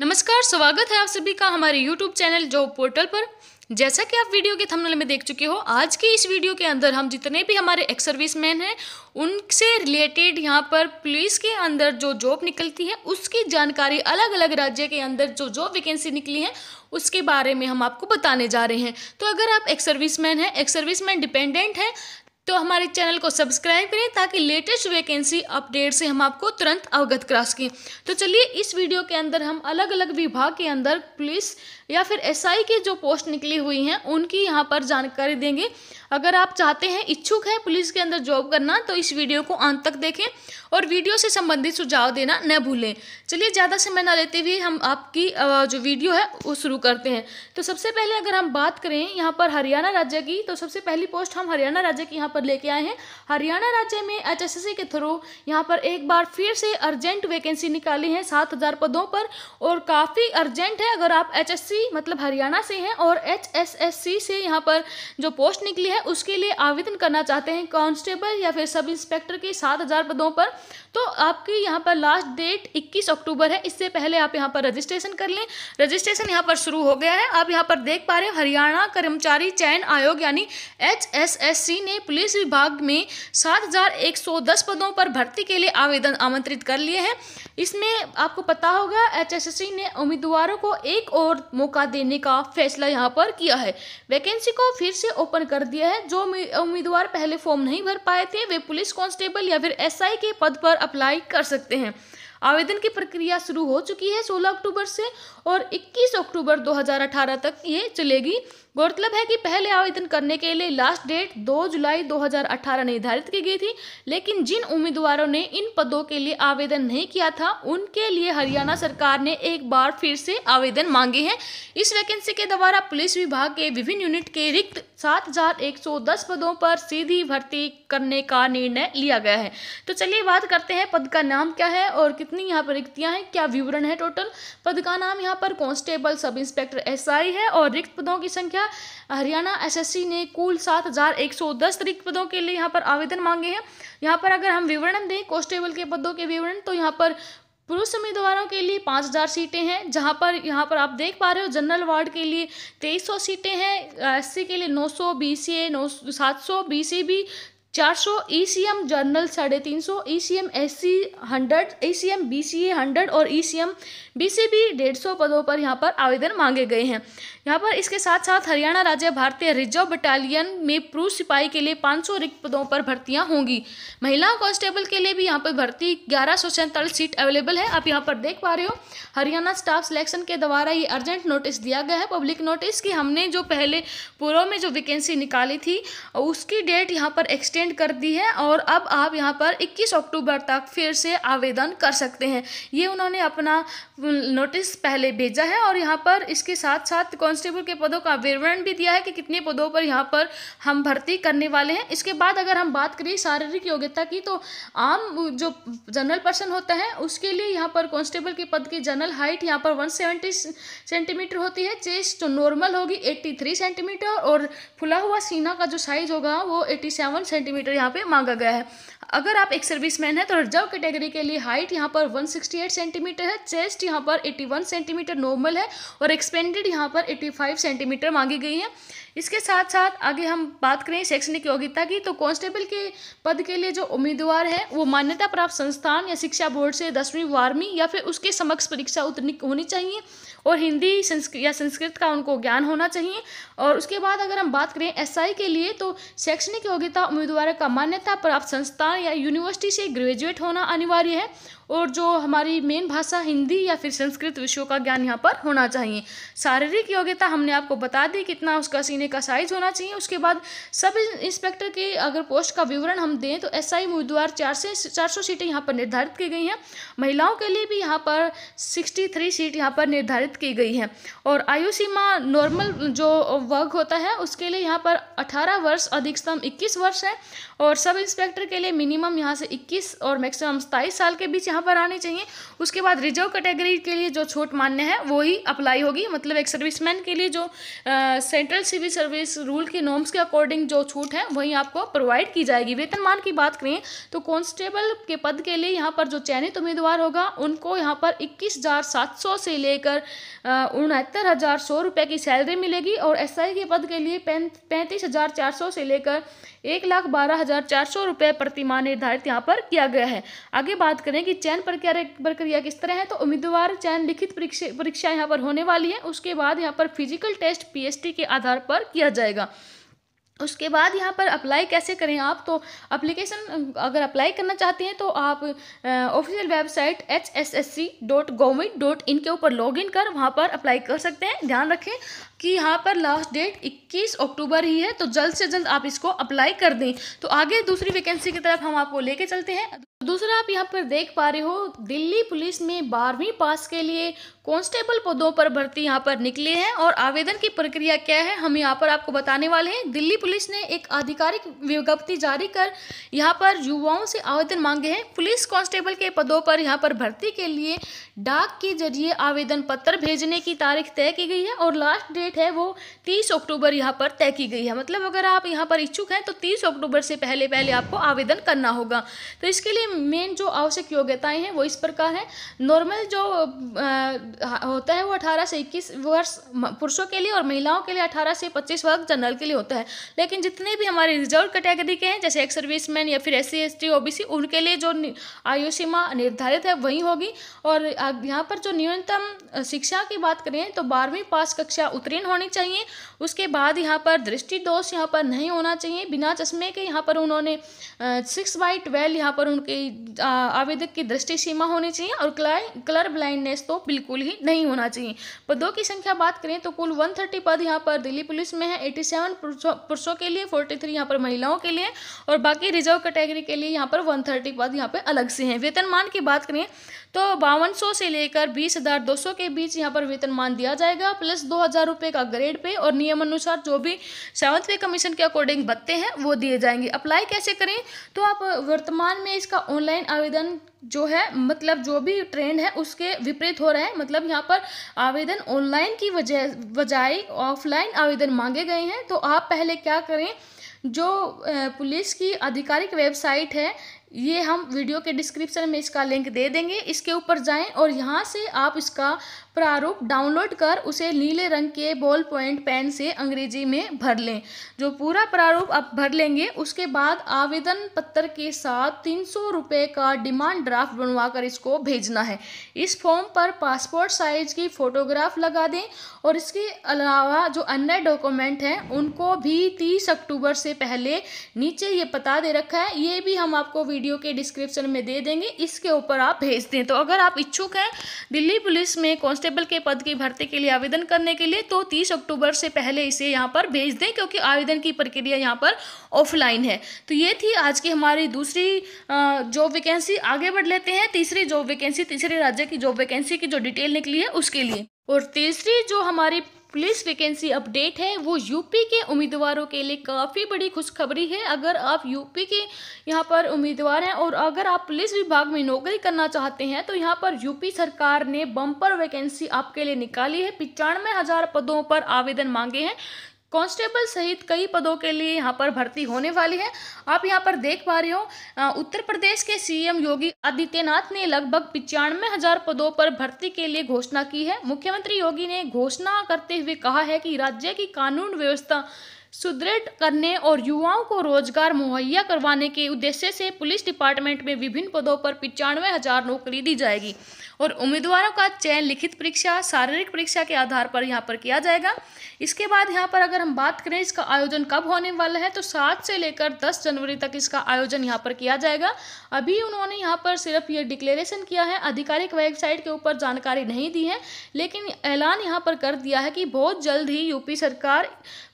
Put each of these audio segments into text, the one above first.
नमस्कार स्वागत है आप सभी का हमारे YouTube चैनल जॉब पोर्टल पर जैसा कि आप वीडियो के थंबनेल में देख चुके हो आज की इस वीडियो के अंदर हम जितने भी हमारे एक्स सर्विस मैन हैं उनसे रिलेटेड यहाँ पर पुलिस के अंदर जो जॉब निकलती है उसकी जानकारी अलग अलग राज्य के अंदर जो जॉब वैकेंसी निकली है उसके बारे में हम आपको बताने जा रहे हैं तो अगर आप एक्स सर्विस मैन हैं एक्स सर्विस मैन डिपेंडेंट हैं तो हमारे चैनल को सब्सक्राइब करें ताकि लेटेस्ट वैकेंसी अपडेट से हम आपको तुरंत अवगत करा सकें तो चलिए इस वीडियो के अंदर हम अलग अलग विभाग के अंदर पुलिस या फिर एसआई की जो पोस्ट निकली हुई हैं उनकी यहाँ पर जानकारी देंगे अगर आप चाहते हैं इच्छुक हैं पुलिस के अंदर जॉब करना तो इस वीडियो को अंत तक देखें और वीडियो से संबंधित सुझाव देना न भूलें चलिए ज़्यादा समय ना लेते हुए हम आपकी जो वीडियो है वो शुरू करते हैं तो सबसे पहले अगर हम बात करें यहाँ पर हरियाणा राज्य की तो सबसे पहली पोस्ट हम हरियाणा राज्य की यहाँ पर लेके आए हैं हरियाणा राज्य में एच के थ्रू यहाँ पर एक बार फिर से अर्जेंट वैकेंसी निकाली है सात पदों पर और काफ़ी अर्जेंट है अगर आप एच सी मतलब हरियाणा से हैं और एच एस एस सी से यहाँ पर जो पोस्ट निकली है उसके लिए आवेदन करना चाहते हैं कांस्टेबल या फिर सब इंस्पेक्टर के सात हज़ार पदों पर तो आपकी यहाँ पर लास्ट डेट 21 अक्टूबर है इससे पहले आप यहाँ पर रजिस्ट्रेशन कर लें रजिस्ट्रेशन यहाँ पर शुरू हो गया है आप यहाँ पर देख पा रहे हैं हरियाणा कर्मचारी चयन आयोग यानी एच एस एस सी ने पुलिस विभाग में सात हज़ार एक सौ दस पदों पर भर्ती के लिए आवेदन आमंत्रित कर लिए हैं इसमें आपको पता होगा एच एस एस सी ने उम्मीदवारों को एक और मौका देने का फैसला यहाँ पर किया है वैकेंसी को फिर से ओपन कर दिया है जो उम्मीदवार पहले फॉर्म नहीं भर पाए थे वे पुलिस कांस्टेबल या फिर एसआई के पद पर अप्लाई कर सकते हैं आवेदन की प्रक्रिया शुरू हो चुकी है 16 अक्टूबर से और 21 अक्टूबर 2018 तक ये चलेगी गौरतलब है कि पहले आवेदन करने के लिए लास्ट डेट 2 जुलाई 2018 निर्धारित की गई थी लेकिन जिन उम्मीदवारों ने इन पदों के लिए आवेदन नहीं किया था उनके लिए हरियाणा सरकार ने एक बार फिर से आवेदन मांगे हैं इस वैकेंसी के द्वारा पुलिस विभाग के विभिन्न यूनिट के रिक्त 7,110 पदों पर सीधी भर्ती करने का निर्णय लिया गया है तो चलिए बात करते हैं पद का नाम क्या है और कितनी यहाँ पर रिक्तियाँ हैं क्या विवरण है टोटल पद का नाम यहाँ पर कॉन्स्टेबल सब इंस्पेक्टर एस है और रिक्त पदों की संख्या किया हरियाणा एसएससी ने कुल सात हज़ार एक सौ दस रिक्त पदों के लिए यहाँ पर आवेदन मांगे हैं यहाँ पर अगर हम विवरण दें कॉन्स्टेबल के पदों के विवरण तो यहाँ पर पुरुष उम्मीदवारों के लिए पाँच हज़ार सीटें हैं जहाँ पर यहाँ पर आप देख पा रहे हो जनरल वार्ड के लिए तेईस सौ सीटें हैं एससी के लिए नौ सौ बी सी ए नौ सात सौ बी सी बी चार सौ ई सी एम जर्नल साढ़े तीन सौ E C M S C hundred E C M B C A hundred और E C M B C B डेढ़ सौ पदों पर यहाँ पर आवेदन मांगे गए हैं यहाँ पर इसके साथ साथ हरियाणा राज्य भारतीय रिजर्व बटालियन में पुरुष सिपाही के लिए पाँच सौ रिक्त पदों पर भर्तियाँ होंगी महिला कांस्टेबल के लिए भी यहाँ पर भर्ती ग्यारह सौ सैंतालीस सीट अवेलेबल है आप यहाँ पर देख पा रहे हो हरियाणा स्टाफ सिलेक्शन के द्वारा ये अर्जेंट नोटिस दिया गया है पब्लिक नोटिस कि हमने जो पहले पूर्व में जो वैकेंसी निकाली थी उसकी डेट यहाँ पर एक्सटेंड एक्सटेंड कर दी है और अब आप यहाँ पर 21 अक्टूबर तक फिर से आवेदन कर सकते हैं ये उन्होंने अपना नोटिस पहले भेजा है और यहाँ पर इसके साथ साथ कांस्टेबल के पदों का विवरण भी दिया है कि कितने पदों पर यहाँ पर हम भर्ती करने वाले हैं इसके बाद अगर हम बात करें शारीरिक योग्यता की तो आम जो जनरल पर्सन होता है उसके लिए यहाँ पर कॉन्स्टेबल के पद की जनरल हाइट यहाँ पर वन सेंटीमीटर होती है चेस्ट तो नॉर्मल होगी एट्टी सेंटीमीटर और फुला हुआ सीना का जो साइज होगा वो सेवन सेंटीमीटर सेंटीमीटर यहाँ पे मांगा गया है अगर आप एक सर्विसमैन हैं तो रिजर्व कैटेगरी के लिए हाइट यहाँ पर 168 सेंटीमीटर है चेस्ट यहाँ पर 81 सेंटीमीटर नॉर्मल है और एक्सपेंडेड यहाँ पर 85 सेंटीमीटर मांगी गई है इसके साथ साथ आगे हम बात करें शैक्षणिक योग्यता की तो कांस्टेबल के पद के लिए जो उम्मीदवार है वो मान्यता प्राप्त संस्थान या शिक्षा बोर्ड से दसवीं बारहवीं या फिर उसके समक्ष परीक्षा उत्तीर्ण होनी चाहिए और हिंदी संस्कृत या संस्कृत का उनको ज्ञान होना चाहिए और उसके बाद अगर हम बात करें एसआई के लिए तो शैक्षणिक योग्यता उम्मीदवार का मान्यता प्राप्त संस्थान या यूनिवर्सिटी से ग्रेजुएट होना अनिवार्य है और जो हमारी मेन भाषा हिंदी या फिर संस्कृत विषयों का ज्ञान यहाँ पर होना चाहिए शारीरिक योग्यता हमने आपको बता दी कितना उसका सीने का साइज होना चाहिए उसके बाद सब इंस्पेक्टर के अगर पोस्ट का विवरण हम दें तो एस आई उम्मीदवार चार से चार सौ सीटें यहाँ पर निर्धारित की गई हैं महिलाओं के लिए भी यहाँ पर सिक्सटी थ्री सीट यहाँ पर निर्धारित की गई है और आयु सीमा नॉर्मल जो वर्ग होता है उसके लिए यहाँ पर अठारह वर्ष अधिकतम इक्कीस वर्ष है और सब इंस्पेक्टर के लिए मिनिमम यहाँ से इक्कीस और मैक्सिमम सताईस साल के बीच यहाँ यहाँ पर आनी चाहिए उसके बाद रिजर्व कैटेगरी के लिए जो छूट मान्य है वही अप्लाई होगी मतलब एक सर्विसमैन के लिए जो सेंट्रल सिविल सर्विस रूल के नॉर्म्स के अकॉर्डिंग जो छूट है वही आपको प्रोवाइड की जाएगी वेतनमान की बात करें तो कॉन्स्टेबल के पद के लिए यहाँ पर जो चयनित उम्मीदवार होगा उनको यहाँ पर इक्कीस से लेकर उनहत्तर हज़ार की सैलरी मिलेगी और एस के पद के लिए पैंतीस हज़ार चार सौ से लेकर एक लाख बारह हज़ार चार सौ रुपये प्रतिमा निर्धारित यहाँ पर किया गया है आगे बात करें कि चयन प्रक्रिया प्रक्रिया किस तरह है तो उम्मीदवार चयन लिखित परीक्षा परीक्षा यहाँ पर होने वाली है उसके बाद यहाँ पर फिजिकल टेस्ट पी के आधार पर किया जाएगा उसके बाद यहाँ पर अप्लाई कैसे करें आप तो अप्लीकेशन अगर अप्लाई करना चाहते हैं तो आप official website H S S C dot government dot in के ऊपर लॉग इन कर वहाँ पर अप्लाई कर सकते हैं ध्यान रखें कि यहाँ पर लास्ट डेट 21 अक्टूबर ही है तो जल्द से जल्द आप इसको अप्लाई कर दें तो आगे दूसरी वैकेंसी की तरफ हम आपको लेके चलते हैं दूसरा आप यहाँ पर देख पा रहे हो दिल्ली पुलिस में बारहवीं पास के लिए कांस्टेबल पदों पर भर्ती यहाँ पर निकले हैं और आवेदन की प्रक्रिया क्या है हम यहाँ पर आपको बताने वाले हैं दिल्ली पुलिस ने एक आधिकारिक विज्ञप्ति जारी कर यहाँ पर युवाओं से आवेदन मांगे हैं पुलिस कांस्टेबल के पदों पर यहाँ पर भर्ती के लिए डाक के जरिए आवेदन पत्र भेजने की तारीख तय की गई है और लास्ट डेट डेट है वो तीस अक्टूबर यहाँ पर तय की गई है मतलब अगर आप यहाँ पर इच्छुक हैं तो तीस अक्टूबर से पहले पहले आपको आवेदन करना होगा तो इसके लिए मेन जो आवश्यक योग्यताएँ हैं वो इस प्रकार हैं नॉर्मल जो आ, होता है वो अठारह से इक्कीस वर्ष पुरुषों के लिए और महिलाओं के लिए अठारह से पच्चीस वर्ष जनरल के लिए होता है लेकिन जितने भी हमारे रिजर्व कैटेगरी के हैं जैसे एक्स सर्विसमैन या फिर S C S T O B C उनके लिए जो आयु सीमा निर्धारित है वही होगी और यहाँ पर जो न्यूनतम शिक्षा की बात करें तो बारहवीं पास कक्षा उत्तीर्ण कंप्लेन होनी चाहिए उसके बाद यहाँ पर दृष्टि दोष यहाँ पर नहीं होना चाहिए बिना चश्मे के यहाँ पर उन्होंने सिक्स बाई ट्वेल्व यहाँ पर उनके आवेदक की दृष्टि सीमा होनी चाहिए और कलर ब्लाइंडनेस तो बिल्कुल ही नहीं होना चाहिए पदों की संख्या बात करें तो कुल वन पद यहाँ पर दिल्ली पुलिस में है 87 पुरुषों के लिए फोर्टी थ्री पर महिलाओं के लिए और बाकी रिजर्व कैटेगरी के लिए यहाँ पर वन पद यहाँ पर अलग से हैं वेतनमान की बात करें तो बावन से लेकर बीस के बीच यहाँ पर वेतनमान दिया जाएगा प्लस दो हज़ार का ग्रेड पे और नियमानुसार जो भी सेवन्थ पे कमीशन के अकॉर्डिंग भत्ते हैं वो दिए जाएंगे अप्लाई कैसे करें तो आप वर्तमान में इसका ऑनलाइन आवेदन जो है मतलब जो भी ट्रेंड है उसके विपरीत हो रहा है मतलब यहाँ पर आवेदन ऑनलाइन की वजह बजाय ऑफलाइन आवेदन मांगे गए हैं तो आप पहले क्या करें जो पुलिस की आधिकारिक वेबसाइट है ये हम वीडियो के डिस्क्रिप्शन में इसका लिंक दे देंगे इसके ऊपर जाएं और यहाँ से आप इसका प्रारूप डाउनलोड कर उसे नीले रंग के बॉल पॉइंट पेन से अंग्रेजी में भर लें जो पूरा प्रारूप आप भर लेंगे उसके बाद आवेदन पत्र के साथ तीन सौ रुपये का डिमांड ड्राफ्ट बनवा कर इसको भेजना है इस फॉर्म पर पासपोर्ट साइज की फ़ोटोग्राफ लगा दें और इसके अलावा जो अन्य डॉक्यूमेंट हैं उनको भी तीस अक्टूबर से पहले नीचे ये पता दे रखा है ये भी हम आपको वीडियो के डिस्क्रिप्शन में दे देंगे इसके ऊपर आप भेज दें तो अगर आप इच्छुक हैं दिल्ली पुलिस में कांस्टेबल के पद की भर्ती के लिए आवेदन करने के लिए तो तीस अक्टूबर से पहले इसे यहाँ पर भेज दें क्योंकि आवेदन की प्रक्रिया यहाँ पर ऑफलाइन है तो ये थी आज की हमारी दूसरी जॉब वैकेंसी आगे बढ़ लेते हैं तीसरी जॉब वैकेंसी तीसरे राज्य की जॉब वैकेंसी की जो डिटेल निकली है उसके लिए और तीसरी जो हमारी पुलिस वैकेंसी अपडेट है वो यूपी के उम्मीदवारों के लिए काफ़ी बड़ी खुशखबरी है अगर आप यूपी के यहाँ पर उम्मीदवार हैं और अगर आप पुलिस विभाग में नौकरी करना चाहते हैं तो यहाँ पर यूपी सरकार ने बम्पर वैकेंसी आपके लिए निकाली है पिचानवे हज़ार पदों पर आवेदन मांगे हैं कांस्टेबल सहित कई पदों के लिए यहाँ पर भर्ती होने वाली है आप यहाँ पर देख पा रहे हो उत्तर प्रदेश के सीएम योगी आदित्यनाथ ने लगभग पिचानवे हजार पदों पर भर्ती के लिए घोषणा की है मुख्यमंत्री योगी ने घोषणा करते हुए कहा है कि राज्य की कानून व्यवस्था सुदृढ़ करने और युवाओं को रोजगार मुहैया करवाने के उद्देश्य से पुलिस डिपार्टमेंट में विभिन्न पदों पर पिचानवे हजार नौकरी दी जाएगी और उम्मीदवारों का चयन लिखित परीक्षा शारीरिक परीक्षा के आधार पर यहाँ पर किया जाएगा इसके बाद यहाँ पर अगर हम बात करें इसका आयोजन कब होने वाला है तो सात से लेकर दस जनवरी तक इसका आयोजन यहाँ पर किया जाएगा अभी उन्होंने यहाँ पर सिर्फ ये डिक्लेरेशन किया है आधिकारिक वेबसाइट के ऊपर जानकारी नहीं दी है लेकिन ऐलान यहाँ पर कर दिया है कि बहुत जल्द ही यूपी सरकार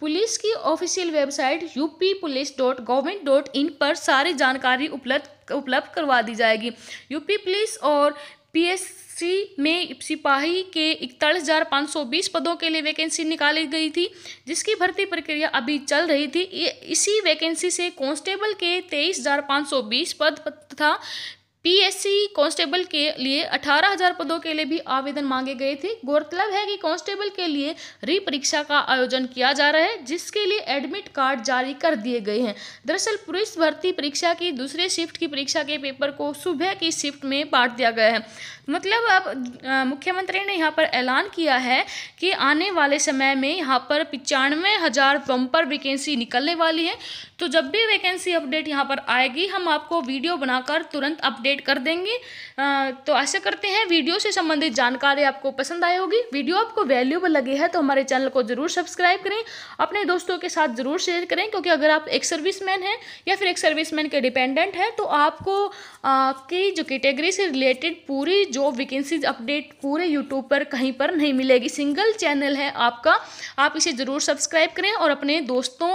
पुलिस की official website UP police dot government dot in पर सारी जानकारी उपलब्ध उपलब्ध करवा दी जाएगी यूपी पुलिस और पीएससी में सिपाही के इकतालीस पदों के लिए वैकेंसी निकाली गई थी जिसकी भर्ती प्रक्रिया अभी चल रही थी इसी वैकेंसी से कांस्टेबल के बीस पद तथा पीएससी कांस्टेबल के लिए 18,000 पदों के लिए भी आवेदन मांगे गए थे गौरतलब है कि कांस्टेबल के लिए री परीक्षा का आयोजन किया जा रहा है जिसके लिए एडमिट कार्ड जारी कर दिए गए हैं दरअसल पुलिस भर्ती परीक्षा की दूसरे शिफ्ट की परीक्षा के पेपर को सुबह की शिफ्ट में बांट दिया गया है मतलब अब मुख्यमंत्री ने यहाँ पर ऐलान किया है कि आने वाले समय में यहाँ पर पचानवे हज़ार बम्पर वैकेंसी निकलने वाली है तो जब भी वैकेंसी अपडेट यहाँ पर आएगी हम आपको वीडियो बनाकर तुरंत अपडेट कर देंगे तो आशा करते हैं वीडियो से संबंधित जानकारी आपको पसंद आई होगी वीडियो आपको वैल्यूबल लगी है तो हमारे चैनल को ज़रूर सब्सक्राइब करें अपने दोस्तों के साथ ज़रूर शेयर करें क्योंकि अगर आप एक सर्विस हैं या फिर एक सर्विस के डिपेंडेंट हैं तो आपको आपकी जो कैटेगरी से रिलेटेड पूरी जॉब वैकेंसीज अपडेट पूरे यूट्यूब पर कहीं पर नहीं मिलेगी सिंगल चैनल है आपका आप इसे ज़रूर सब्सक्राइब करें और अपने दोस्तों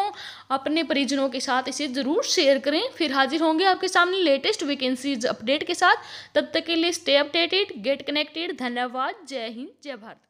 अपने परिजनों के साथ इसे ज़रूर शेयर करें फिर हाजिर होंगे आपके सामने लेटेस्ट वैकेंसीज अपडेट के साथ तब तक के लिए स्टे अपडेटेड गेट कनेक्टेड धन्यवाद जय हिंद जय भारत